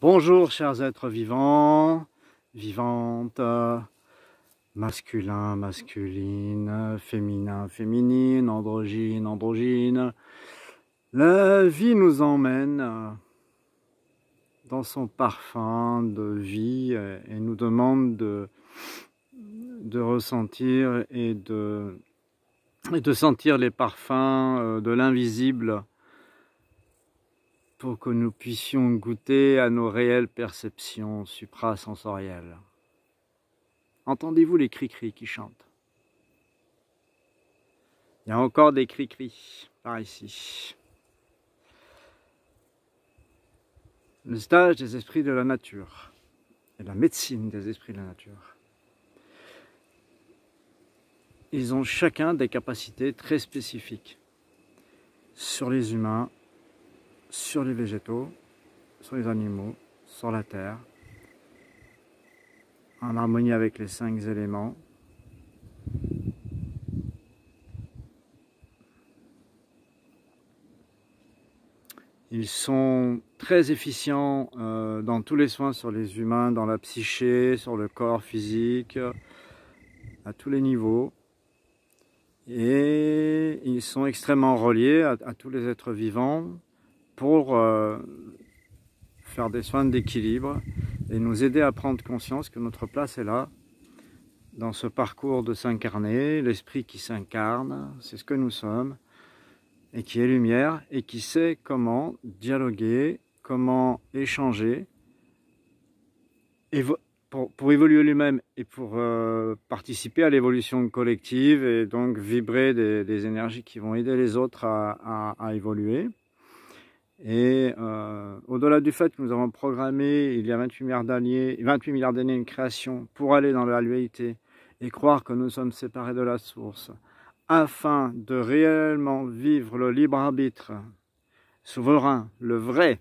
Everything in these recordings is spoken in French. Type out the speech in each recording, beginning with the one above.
Bonjour chers êtres vivants, vivantes, masculins, masculines, féminins, féminines, androgynes, androgynes. La vie nous emmène dans son parfum de vie et nous demande de, ressentir et et de sentir les parfums euh, de l'invisible pour que nous puissions goûter à nos réelles perceptions suprasensorielles. Entendez-vous les cris cris qui chantent Il y a encore des cris cris par ici. Le stage des esprits de la nature et la médecine des esprits de la nature. Ils ont chacun des capacités très spécifiques sur les humains sur les végétaux, sur les animaux, sur la terre, en harmonie avec les cinq éléments. Ils sont très efficients euh, dans tous les soins sur les humains, dans la psyché, sur le corps physique, à tous les niveaux. Et ils sont extrêmement reliés à tous les êtres vivants, pour euh, faire des soins d'équilibre et nous aider à prendre conscience que notre place est là, dans ce parcours de s'incarner, l'esprit qui s'incarne, c'est ce que nous sommes, et qui est lumière, et qui sait comment dialoguer, comment échanger, pour, évoluer lui-même et pour euh, participer à l'évolution collective, et donc vibrer des, énergies qui vont aider les autres à évoluer. Et euh, au-delà du fait que nous avons programmé il y a 28 milliards d'années, une création pour aller dans la dualité et croire que nous sommes séparés de la source, afin de réellement vivre le libre arbitre souverain, le vrai,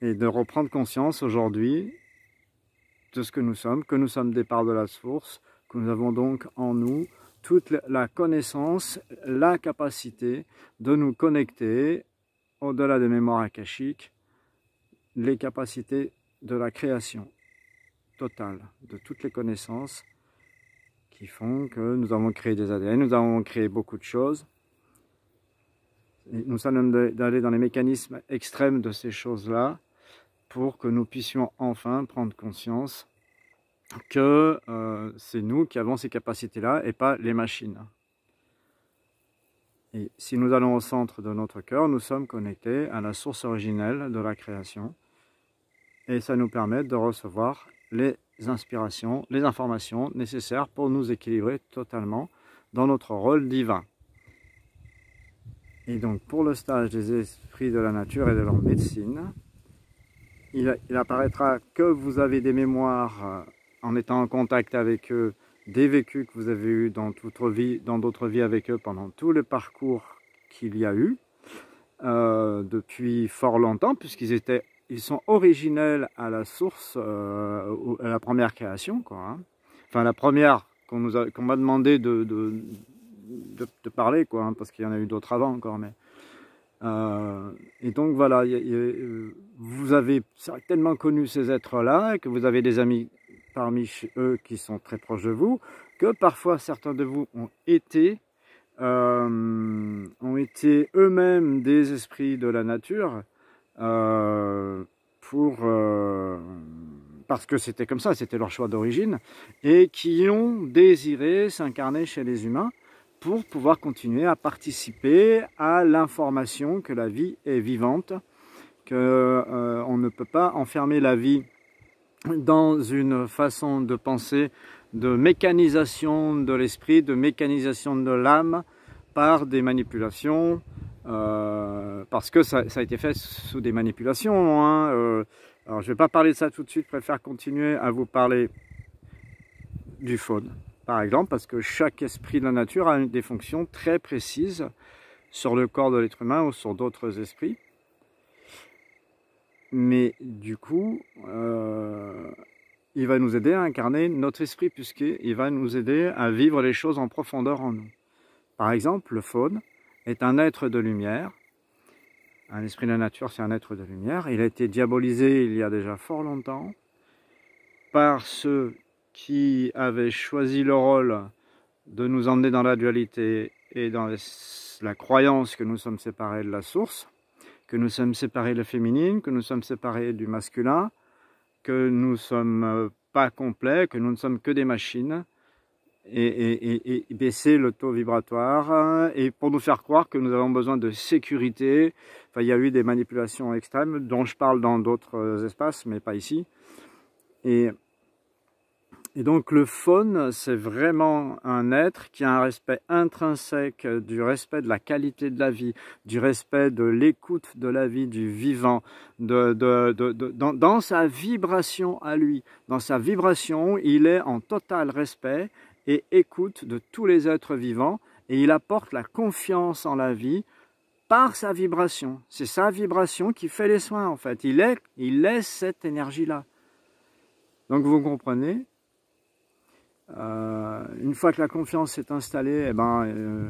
et de reprendre conscience aujourd'hui de ce que nous sommes, que nous sommes des parts de la source, que nous avons donc en nous toute la connaissance, la capacité de nous connecter au-delà des mémoires akashiques, les capacités de la création totale de toutes les connaissances qui font que nous avons créé des ADN, nous avons créé beaucoup de choses. nous sommes d'aller dans les mécanismes extrêmes de ces choses-là pour que nous puissions enfin prendre conscience que euh, c'est nous qui avons ces capacités-là et pas les machines. Et si nous allons au centre de notre cœur, nous sommes connectés à la source originelle de la création. Et ça nous permet de recevoir les inspirations, les informations nécessaires pour nous équilibrer totalement dans notre rôle divin. Et donc pour le stage des esprits de la nature et de leur médecine, il apparaîtra que vous avez des mémoires euh, en étant en contact avec eux des vécus que vous avez eus dans d'autres vies, avec eux pendant tout le parcours qu'il y a eu euh, depuis fort longtemps, puisqu'ils étaient, ils sont originels à la source, euh, à la première création, quoi. Hein. Enfin, la première qu'on m'a demandé de, de, de, parler, quoi, hein, parce qu'il y en a eu d'autres avant encore, mais. Euh, et donc voilà, vous avez certainement connu ces êtres-là, que vous avez des amis parmi eux qui sont très proches de vous, que parfois certains de vous ont été, euh, ont été eux-mêmes des esprits de la nature euh, pour, euh, parce que c'était comme ça, c'était leur choix d'origine, et qui ont désiré s'incarner chez les humains pour pouvoir continuer à participer à l'information que la vie est vivante, qu'on ne peut pas enfermer la vie dans une façon de penser de mécanisation de l'esprit, de mécanisation de l'âme par des manipulations, euh, parce que ça, a été fait sous des manipulations. Hein, euh. alors je ne vais pas parler de ça tout de suite, je préfère continuer à vous parler du faune, par exemple, parce que chaque esprit de la nature a des fonctions très précises sur le corps de l'être humain ou sur d'autres esprits. Mais du coup, euh, il va nous aider à incarner notre esprit, puisqu'il va nous aider à vivre les choses en profondeur en nous. Par exemple, le faune est un être de lumière. Un esprit de la nature, c'est un être de lumière. Il a été diabolisé il y a déjà fort longtemps par ceux qui avaient choisi le rôle de nous emmener dans la dualité et dans la croyance que nous sommes séparés de la source que nous sommes séparés le féminine, que nous sommes séparés du masculin, que nous ne sommes euh, pas complets, que nous ne sommes que des machines, et, baisser le taux vibratoire, et pour nous faire croire que nous avons besoin de sécurité. Enfin, il y a eu des manipulations extrêmes dont je parle dans d'autres euh, espaces, mais pas ici. Et et donc le faune, c'est vraiment un être qui a un respect intrinsèque du respect de la qualité de la vie, du respect de l'écoute de la vie, du vivant, dans, sa vibration à lui. Dans sa vibration, il est en total respect et écoute de tous les êtres vivants et il apporte la confiance en la vie par sa vibration. C'est sa vibration qui fait les soins en fait. Il laisse il cette énergie-là. Donc vous comprenez, euh, une fois que la confiance s'est installée, eh ben, euh,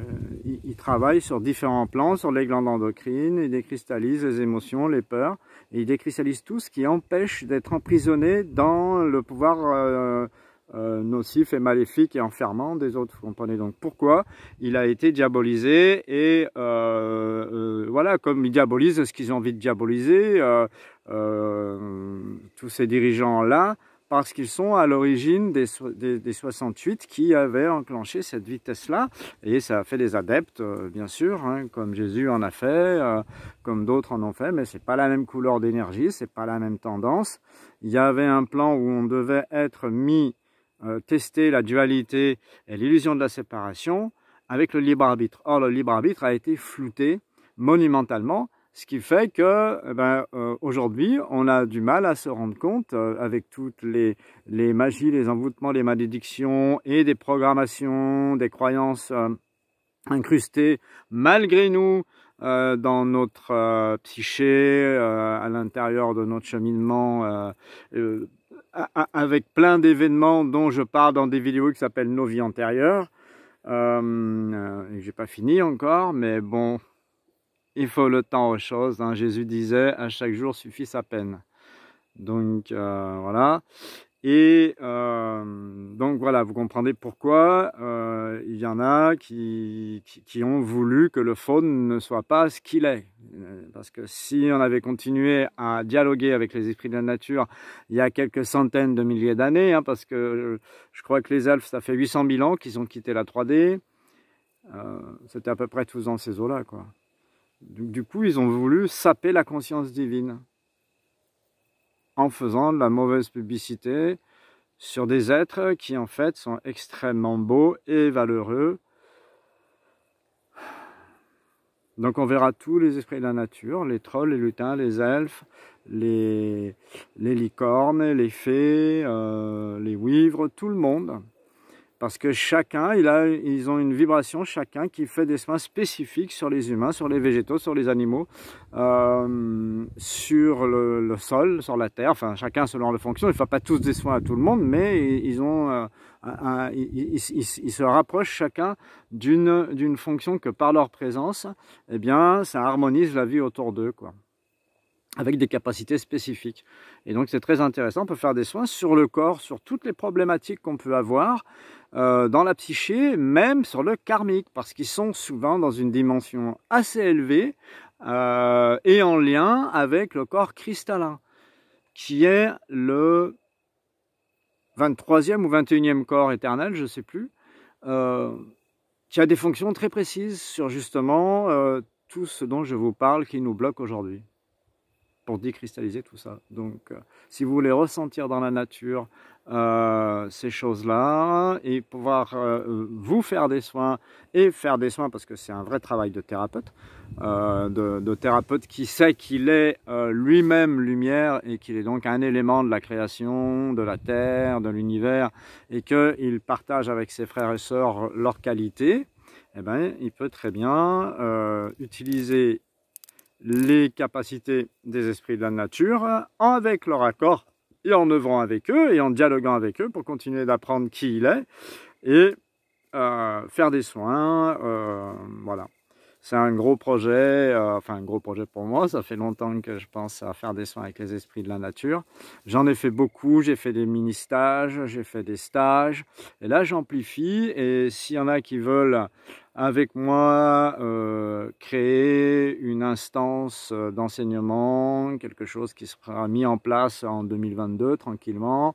il, travaille sur différents plans, sur les glandes endocrines, il décristallise les émotions, les peurs, et il décristallise tout ce qui empêche d'être emprisonné dans le pouvoir euh, euh, nocif et maléfique et enfermant des autres. Vous comprenez donc pourquoi il a été diabolisé et voilà, comme ils diabolisent ce qu'ils ont envie de diaboliser, tous ces dirigeants-là, parce qu'ils sont à l'origine des, 68 qui avaient enclenché cette vitesse-là. Et ça a fait des adeptes, euh, bien sûr, hein, comme Jésus en a fait, euh, comme d'autres en ont fait, mais c'est pas la même couleur d'énergie, c'est pas la même tendance. Il y avait un plan où on devait être mis, euh, tester la dualité et l'illusion de la séparation avec le libre arbitre. Or, le libre arbitre a été flouté monumentalement ce qui fait que eh ben, euh, aujourd'hui, on a du mal à se rendre compte, euh, avec toutes les, les, magies, les envoûtements, les malédictions et des programmations, des croyances euh, incrustées, malgré nous, dans notre psyché, à l'intérieur de notre cheminement, avec plein d'événements dont je parle dans des vidéos qui s'appellent Nos vies antérieures. Euh, J'ai pas fini encore, mais bon, il faut le temps aux choses. Hein. Jésus disait, à chaque jour suffit sa peine. Donc euh, voilà. Et euh, donc voilà, vous comprenez pourquoi euh, il y en a qui, ont voulu que le faune ne soit pas ce qu'il est. Parce que si on avait continué à dialoguer avec les esprits de la nature il y a quelques centaines de milliers d'années, hein, parce que je crois que les elfes, ça fait 800 000 ans qu'ils ont quitté la 3D, c'était à peu près tous dans ces eaux-là. quoi du coup, ils ont voulu saper la conscience divine en faisant de la mauvaise publicité sur des êtres qui en fait sont extrêmement beaux et valeureux. Donc on verra tous les esprits de la nature, les trolls, les lutins, les elfes, les, licornes, les fées, euh, les wivres, tout le monde. Parce que chacun, il a, ils ont une vibration, chacun qui fait des soins spécifiques sur les humains, sur les végétaux, sur les animaux, euh, sur le, le, sol, sur la terre. Enfin, chacun selon leur fonction. Il ne fait pas tous des soins à tout le monde, mais ils, ont, euh, ils, se rapprochent chacun d'une fonction que par leur présence, eh bien, ça harmonise la vie autour d'eux, quoi avec des capacités spécifiques. Et donc c'est très intéressant, on peut faire des soins sur le corps, sur toutes les problématiques qu'on peut avoir euh, dans la psyché, même sur le karmique, parce qu'ils sont souvent dans une dimension assez élevée euh, et en lien avec le corps cristallin, qui est le 23e ou 21e corps éternel, je ne sais plus, euh, qui a des fonctions très précises sur justement tout ce dont je vous parle qui nous bloque aujourd'hui pour décristalliser tout ça. Donc, euh, si vous voulez ressentir dans la nature euh, ces choses-là et pouvoir euh, vous faire des soins et faire des soins, parce que c'est un vrai travail de thérapeute, de, thérapeute qui sait qu'il est lui-même lumière et qu'il est donc un élément de la création, de la terre, de l'univers, et qu'il partage avec ses frères et sœurs leurs qualités, eh ben, il peut très bien utiliser les capacités des esprits de la nature avec leur accord et en œuvrant avec eux et en dialoguant avec eux pour continuer d'apprendre qui il est et euh, faire des soins. Euh, voilà. C'est un gros projet, euh, enfin un gros projet pour moi. Ça fait longtemps que je pense à faire des soins avec les esprits de la nature. J'en ai fait beaucoup, j'ai fait des mini-stages, j'ai fait des stages. Et là, j'amplifie. Et s'il y en a qui veulent avec moi euh, créer une instance euh, d'enseignement, quelque chose qui sera mis en place en 2022 tranquillement,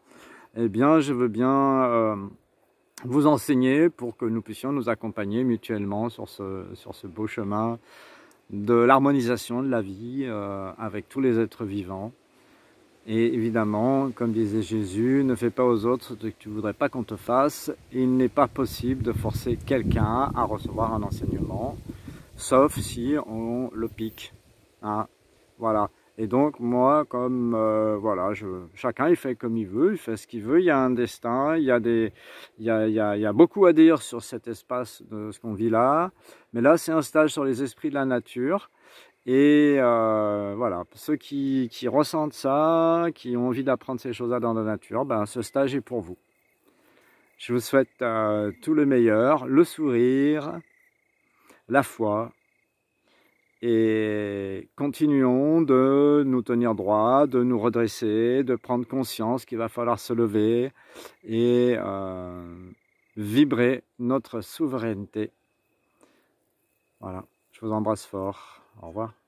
eh bien je veux bien euh, vous enseigner pour que nous puissions nous accompagner mutuellement sur ce, sur ce beau chemin de l'harmonisation de la vie avec tous les êtres vivants et évidemment, comme disait Jésus, ne fais pas aux autres ce que tu ne voudrais pas qu'on te fasse. Il n'est pas possible de forcer quelqu'un à recevoir un enseignement, sauf si on le pique. Hein. Voilà. Et donc moi, comme euh, voilà, chacun il fait comme il veut, il fait ce qu'il veut. Il y a un destin, il y a des, il y a, il y a beaucoup à dire sur cet espace de ce qu'on vit là. Mais là, c'est un stage sur les esprits de la nature. Et euh, voilà, ceux qui, qui, ressentent ça, qui ont envie d'apprendre ces choses-là dans la nature, ben, ce stage est pour vous. Je vous souhaite euh, tout le meilleur, le sourire, la foi, et continuons de nous tenir droit, de nous redresser, de prendre conscience qu'il va falloir se lever et euh, vibrer notre souveraineté. Voilà, je vous embrasse fort. Au revoir.